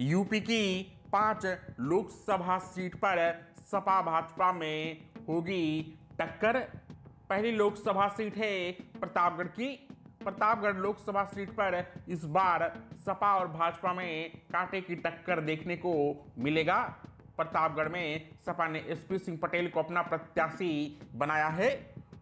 UP की पांच Lok Sabha seat पर सपा भाजपा में होगी टक्कर पहली लोकसभा सीट है प्रतापगढ़ की प्रतापगढ़ लोकसभा सीट पर इस बार सपा और भाजपा में कांटे की टक्कर देखने को मिलेगा प्रतापगढ़ में सपा ने एसपी सिंह पटेल को अपना प्रत्याशी बनाया है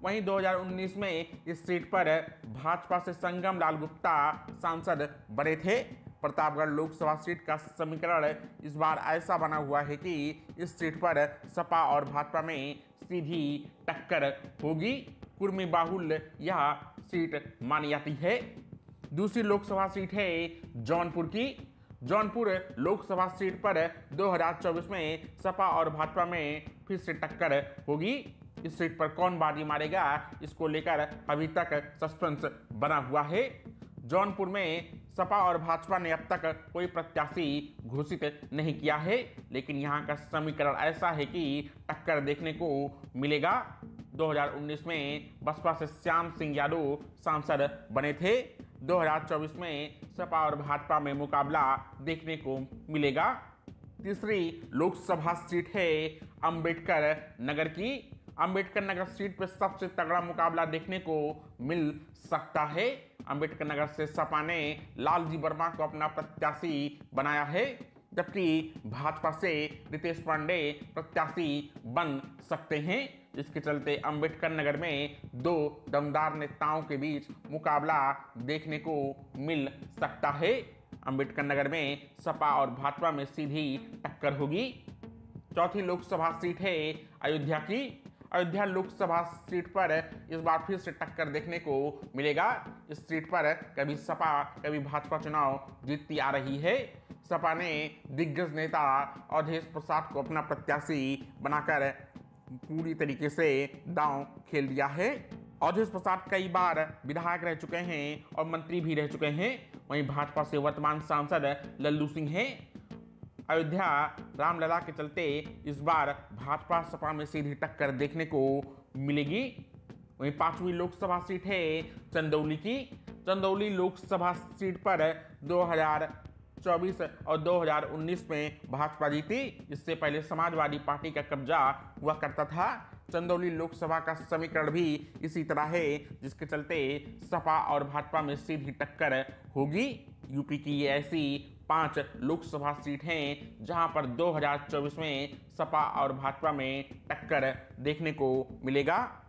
वहीं 2019 में इस सीट पर भाजपा से संगम लाल गुप्ता सांसद बने थे प्रतापगढ़ लोकसभा सीट का समीकरण इस बार ऐसा बना हुआ है कि इस सीट पर सपा और भाजपा में सीधी टक्कर होगी कुर्मी बाहुल यह सीट मानी जाती है दूसरी लोकसभा सीट है जौनपुर की जौनपुर लोकसभा सीट पर 2024 में सपा और भाजपा में फिर से टक्कर होगी इस सीट पर कौन बाजी मारेगा इसको लेकर अभी तक सस्पेंस बना हुआ है जौनपुर में सपा और भाजपा ने अब तक कोई प्रत्याशी घोषित नहीं किया है लेकिन यहाँ का समीकरण ऐसा है कि टक्कर देखने को मिलेगा 2019 में बसपा से श्याम सिंह यादव सांसद बने थे 2024 में सपा और भाजपा में मुकाबला देखने को मिलेगा तीसरी लोकसभा सीट है अंबेडकर नगर की अंबेडकर नगर सीट पर सबसे तगड़ा मुकाबला देखने को मिल सकता है अंबेडकर नगर से सपा ने लालजी वर्मा को अपना प्रत्याशी बनाया है जबकि भाजपा से रितेश पांडे प्रत्याशी बन सकते हैं जिसके चलते अंबेडकर नगर में दो दमदार नेताओं के बीच मुकाबला देखने को मिल सकता है अंबेडकर नगर में सपा और भाजपा में सीधी टक्कर होगी चौथी लोकसभा सीट है अयोध्या की अयोध्या लोकसभा सीट पर इस बार फिर से टक्कर देखने को मिलेगा इस सीट पर कभी सपा कभी भाजपा चुनाव जीतती आ रही है सपा ने दिग्गज नेता अवधेश प्रसाद को अपना प्रत्याशी बनाकर पूरी तरीके से दांव खेल दिया है अवधेश प्रसाद कई बार विधायक रह चुके हैं और मंत्री भी रह चुके हैं वहीं भाजपा से वर्तमान सांसद लल्लू सिंह हैं अयोध्या रामलला के चलते इस बार भाजपा सपा में सीधी टक्कर देखने को मिलेगी वहीं पांचवी लोकसभा सीट है चंदौली की चंदौली लोकसभा सीट पर 2024 और 2019 में भाजपा जीती इससे पहले समाजवादी पार्टी का कब्जा हुआ करता था चंदौली लोकसभा का समीकरण भी इसी तरह है जिसके चलते सपा और भाजपा में सीधी टक्कर होगी यूपी की ये ऐसी पांच लोकसभा सीट हैं जहां पर 2024 में सपा और भाजपा में टक्कर देखने को मिलेगा